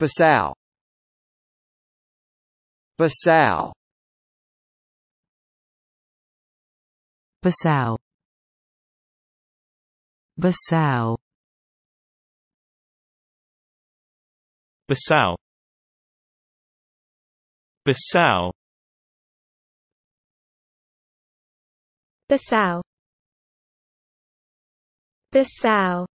Basal. Basal. Basal. Basal. Basal. Basal. Basal. Basal.